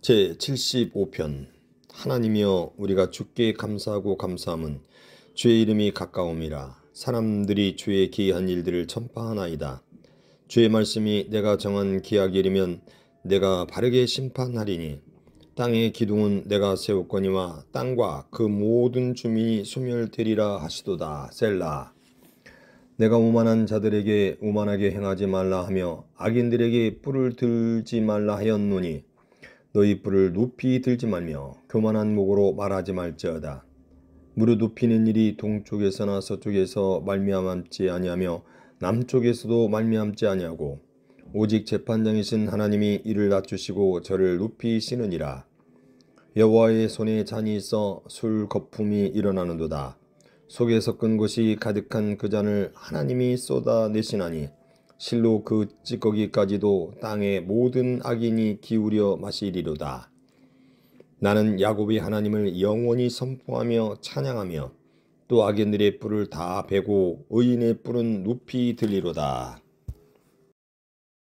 제 75편 하나님이여 우리가 주께 감사하고 감사함은 주의 이름이 가까움이라 사람들이 주의 기이한 일들을 전파하나이다 주의 말씀이 내가 정한 기약이리면 내가 바르게 심판하리니 땅의 기둥은 내가 세웠거니와 땅과 그 모든 주민이 소멸되리라 하시도다 셀라 내가 오만한 자들에게 오만하게 행하지 말라 하며 악인들에게 뿔을 들지 말라 하였노니 너희 뿔을 높이 들지 말며 교만한 목으로 말하지 말지어다. 무릎 높이는 일이 동쪽에서나 서쪽에서 말미암지 아니하며 남쪽에서도 말미암지 아니하고 오직 재판장이신 하나님이 이를 낮추시고 저를 높이시느니라. 여호와의 손에 잔이 있어 술 거품이 일어나는도다. 속에 섞은 것이 가득한 그 잔을 하나님이 쏟아내시나니 실로 그 찌꺼기까지도 땅의 모든 악인이 기울여 마시리로다. 나는 야곱의 하나님을 영원히 선포하며 찬양하며 또 악인들의 뿔을 다 베고 의인의 뿔은 높이 들리로다.